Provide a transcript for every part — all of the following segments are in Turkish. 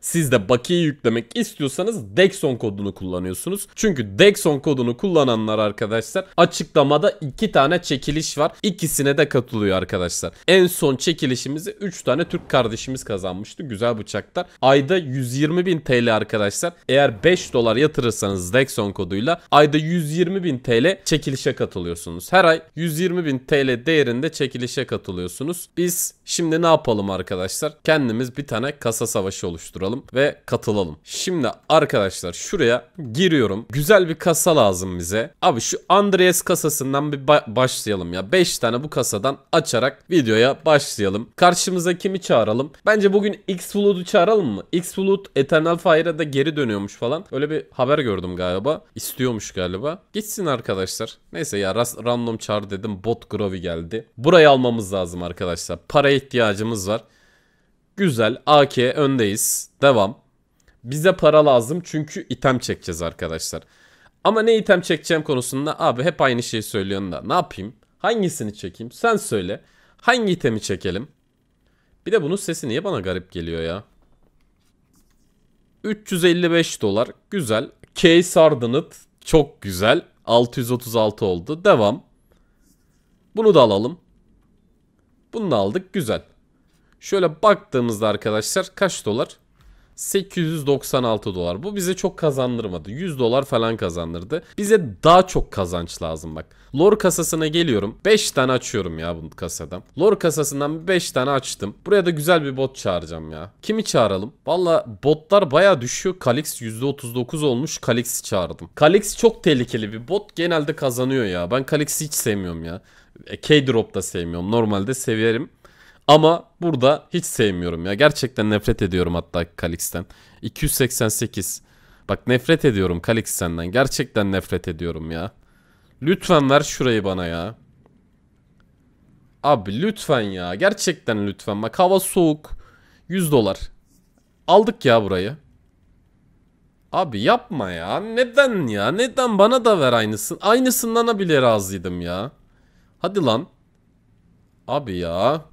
siz de bakiye yüklemek istiyorsanız Dexon kodunu kullanıyorsunuz. Çünkü Dexon kodunu kullananlar arkadaşlar açıklamada iki tane çekiliş var. İkisine de katılıyor arkadaşlar. En son çekilişimizi 3 tane Türk kardeşimiz kazanmıştı. Güzel bıçaklar. Ayda 120 bin TL arkadaşlar. Eğer 5 dolar yatırırsanız Dexon koduyla ayda 120 bin TL çekilişe katılıyorsunuz. Her ay 120 bin TL değerinde çekilişe katılıyorsunuz. Biz şimdi ne yapalım arkadaşlar? Kendimiz bir tane kasa savaşı oluşturalım oluşturalım ve katılalım. Şimdi arkadaşlar şuraya giriyorum. Güzel bir kasa lazım bize. Abi şu Andreas kasasından bir ba başlayalım ya. 5 tane bu kasadan açarak videoya başlayalım. Karşımıza kimi çağıralım? Bence bugün X-Flood'u çağıralım mı? X-Flood Eternal Fire'a da geri dönüyormuş falan. Öyle bir haber gördüm galiba. İstiyormuş galiba. Gitsin arkadaşlar. Neyse ya random çağır dedim. Bot Grovi geldi. Burayı almamız lazım arkadaşlar. Para ihtiyacımız var. Güzel. AK öndeyiz. Devam. Bize para lazım çünkü item çekeceğiz arkadaşlar. Ama ne item çekeceğim konusunda abi hep aynı şeyi söylüyorsun da ne yapayım? Hangisini çekeyim? Sen söyle. Hangi itemi çekelim? Bir de bunun sesi niye bana garip geliyor ya? 355 dolar. Güzel. Case Ardınıt. Çok güzel. 636 oldu. Devam. Bunu da alalım. Bunu da aldık. Güzel. Şöyle baktığımızda arkadaşlar kaç dolar? 896 dolar. Bu bize çok kazandırmadı. 100 dolar falan kazandırdı. Bize daha çok kazanç lazım bak. Lor kasasına geliyorum. 5 tane açıyorum ya bu kasadan. Lor kasasından 5 tane açtım. Buraya da güzel bir bot çağıracağım ya. Kimi çağıralım? Valla botlar baya düşüyor. Kalix %39 olmuş. Kalix'i çağırdım. Kalix çok tehlikeli bir bot. Genelde kazanıyor ya. Ben Kalix'i hiç sevmiyorum ya. E, K-Drop da sevmiyorum. Normalde severim. Ama burada hiç sevmiyorum ya. Gerçekten nefret ediyorum hatta Kalix'ten. 288. Bak nefret ediyorum senden Gerçekten nefret ediyorum ya. Lütfen ver şurayı bana ya. Abi lütfen ya. Gerçekten lütfen. Bak hava soğuk. 100 dolar. Aldık ya burayı. Abi yapma ya. Neden ya? Neden bana da ver aynısını Aynısından bile razıydım ya. Hadi lan. Abi ya.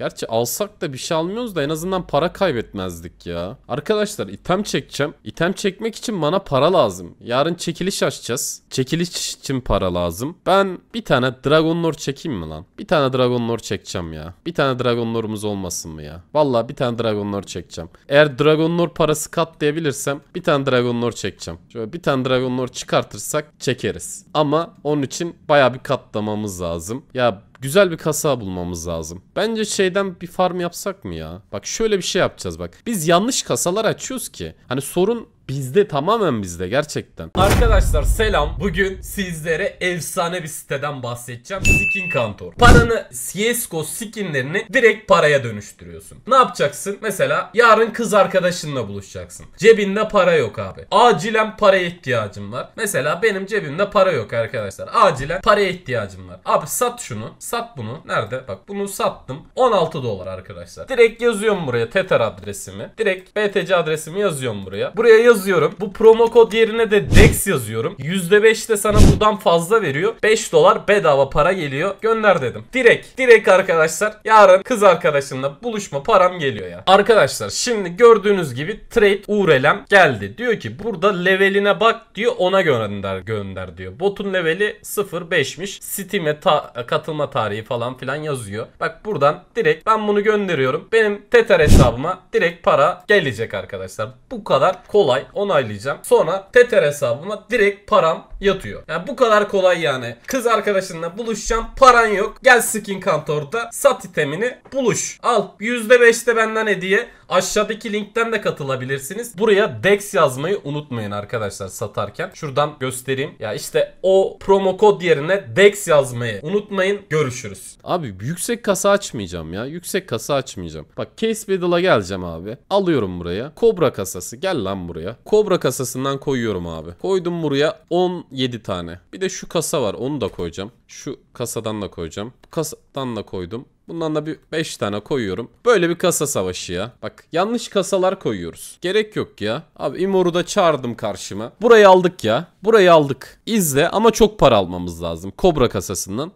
Gerçi alsak da bir şey almıyoruz da en azından para kaybetmezdik ya. Arkadaşlar item çekeceğim. İtem çekmek için bana para lazım. Yarın çekiliş açacağız. Çekiliş için para lazım. Ben bir tane Dragon Lord çekeyim mi lan? Bir tane Dragon Lord çekeceğim ya. Bir tane Dragon Lord'umuz olmasın mı ya? Valla bir tane Dragon Lord çekeceğim. Eğer Dragon Lord parası katlayabilirsem bir tane Dragon Lord çekeceğim. Şöyle bir tane Dragon Lord çıkartırsak çekeriz. Ama onun için baya bir katlamamız lazım. Ya Güzel bir kasa bulmamız lazım. Bence şeyden bir farm yapsak mı ya? Bak şöyle bir şey yapacağız bak. Biz yanlış kasalar açıyoruz ki. Hani sorun Bizde tamamen bizde gerçekten. Arkadaşlar selam. Bugün sizlere efsane bir siteden bahsedeceğim. Skin Kantor. Paranı CSGO skinlerini direkt paraya dönüştürüyorsun. Ne yapacaksın? Mesela yarın kız arkadaşınla buluşacaksın. Cebinde para yok abi. Acilen paraya ihtiyacım var. Mesela benim cebimde para yok arkadaşlar. Acilen paraya ihtiyacım var. Abi sat şunu. Sat bunu. Nerede? Bak bunu sattım. 16 dolar arkadaşlar. Direkt yazıyorum buraya Tether adresimi. Direkt BTC adresimi yazıyorum buraya. Buraya yazıyorum yazıyorum. Bu promo kod yerine de DEX yazıyorum. %5 de sana buradan fazla veriyor. 5 dolar bedava para geliyor. Gönder dedim. Direkt, direkt arkadaşlar yarın kız arkadaşımla buluşma param geliyor ya. Arkadaşlar şimdi gördüğünüz gibi trade URL'em geldi. Diyor ki burada leveline bak diyor ona gönder gönder diyor. Botun leveli 0.5'miş. Steam'e ta katılma tarihi falan filan yazıyor. Bak buradan direkt ben bunu gönderiyorum. Benim Tether hesabıma direkt para gelecek arkadaşlar. Bu kadar kolay onay onaylayacağım. Sonra Tether hesabıma direkt param yatıyor. Yani bu kadar kolay yani. Kız arkadaşınla buluşacağım. Paran yok. Gel skin kantorda sat itemini buluş. Al %5'te benden hediye. Aşağıdaki linkten de katılabilirsiniz. Buraya DEX yazmayı unutmayın arkadaşlar satarken. Şuradan göstereyim. Ya işte o promo kod yerine DEX yazmayı unutmayın. Görüşürüz. Abi yüksek kasa açmayacağım ya. Yüksek kasa açmayacağım. Bak Case Battle'a geleceğim abi. Alıyorum buraya. Kobra kasası. Gel lan buraya. Kobra kasasından koyuyorum abi. Koydum buraya 17 tane. Bir de şu kasa var. Onu da koyacağım. Şu kasadan da koyacağım. kasadan da koydum. Bundan da bir 5 tane koyuyorum. Böyle bir kasa savaşı ya. Bak yanlış kasalar koyuyoruz. Gerek yok ya. Abi Imor'u da çağırdım karşıma. Burayı aldık ya. Burayı aldık. İzle ama çok para almamız lazım. Kobra kasasından.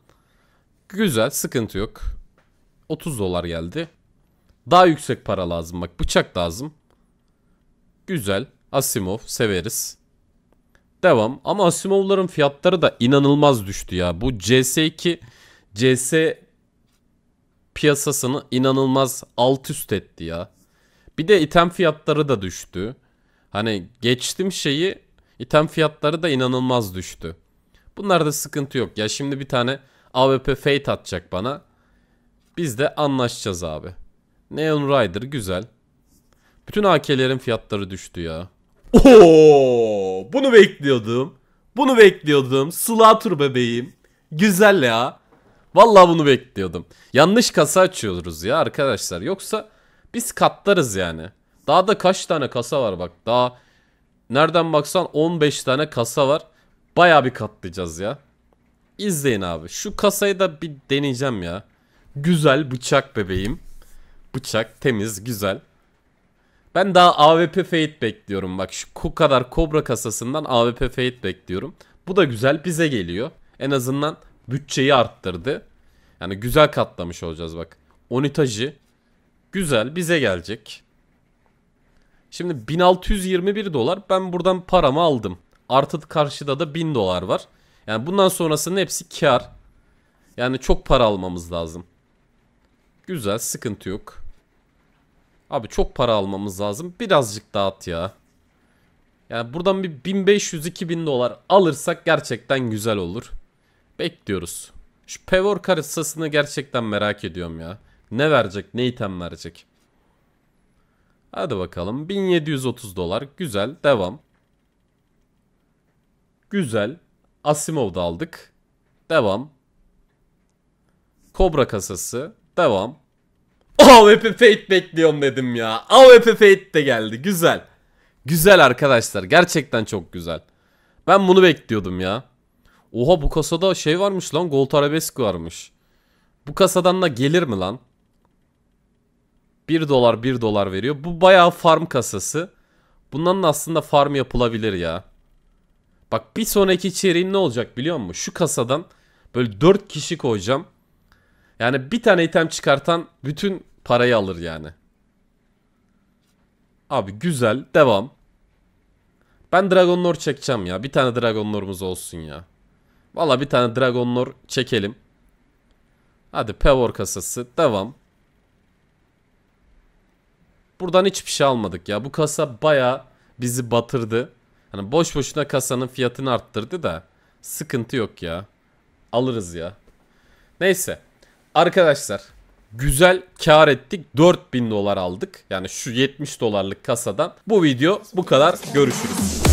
Güzel sıkıntı yok. 30 dolar geldi. Daha yüksek para lazım bak. Bıçak lazım. Güzel. Asimov severiz. Devam. Ama Asimov'ların fiyatları da inanılmaz düştü ya. Bu CS2 CS piyasasını inanılmaz alt üst etti ya. Bir de item fiyatları da düştü. Hani geçtim şeyi item fiyatları da inanılmaz düştü. Bunlarda sıkıntı yok. Ya şimdi bir tane AWP Fate atacak bana. Biz de anlaşacağız abi. Neon Rider güzel. Bütün AK'lerin fiyatları düştü ya. Oo! Bunu bekliyordum. Bunu bekliyordum. Slatur bebeğim. Güzel ya. Vallahi bunu bekliyordum. Yanlış kasa açıyoruz ya arkadaşlar. Yoksa biz katlarız yani. Daha da kaç tane kasa var bak. Daha nereden baksan 15 tane kasa var. Baya bir katlayacağız ya. İzleyin abi. Şu kasayı da bir deneyeceğim ya. Güzel bıçak bebeğim. Bıçak temiz güzel. Ben daha AWP Fate bekliyorum. Bak şu ku kadar Kobra kasasından AWP Fate bekliyorum. Bu da güzel bize geliyor. En azından bütçeyi arttırdı. Yani güzel katlamış olacağız bak. Onitajı güzel bize gelecek. Şimdi 1621 dolar ben buradan paramı aldım. Artı karşıda da 1000 dolar var. Yani bundan sonrasının hepsi kar. Yani çok para almamız lazım. Güzel sıkıntı yok. Abi çok para almamız lazım. Birazcık dağıt ya. Yani buradan bir 1500-2000 dolar alırsak gerçekten güzel olur. Bekliyoruz. Şu Pevor karısasını gerçekten merak ediyorum ya. Ne verecek, ne item verecek. Hadi bakalım. 1730 dolar. Güzel. Devam. Güzel. Asimov'da aldık. Devam. Kobra kasası. Devam. AWP Fate bekliyorum dedim ya. AWP Fate de geldi. Güzel. Güzel arkadaşlar. Gerçekten çok güzel. Ben bunu bekliyordum ya. Oha bu kasada şey varmış lan. Gold Arabesk varmış. Bu kasadan da gelir mi lan? 1 dolar 1 dolar veriyor. Bu bayağı farm kasası. Bundan da aslında farm yapılabilir ya. Bak bir sonraki içeriğin ne olacak biliyor musun? Şu kasadan böyle 4 kişi koyacağım. Yani bir tane item çıkartan bütün parayı alır yani. Abi güzel. Devam. Ben Dragon Lore çekeceğim ya. Bir tane Dragon Lore'umuz olsun ya. Valla bir tane Dragon Lore çekelim. Hadi Power kasası. Devam. Buradan hiçbir şey almadık ya. Bu kasa baya bizi batırdı. Hani boş boşuna kasanın fiyatını arttırdı da. Sıkıntı yok ya. Alırız ya. Neyse. Arkadaşlar güzel kar ettik. 4000 dolar aldık. Yani şu 70 dolarlık kasadan. Bu video bu kadar. Görüşürüz.